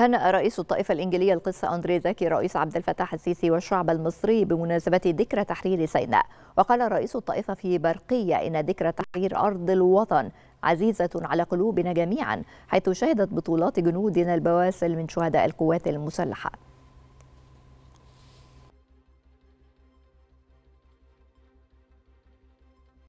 هنأ رئيس الطائفة الإنجيلية القس أندري زكي رئيس عبد الفتاح السيسي والشعب المصري بمناسبة ذكرى تحرير سيناء وقال رئيس الطائفة في برقية إن ذكرى تحرير أرض الوطن عزيزة على قلوبنا جميعا حيث شهدت بطولات جنودنا البواسل من شهداء القوات المسلحة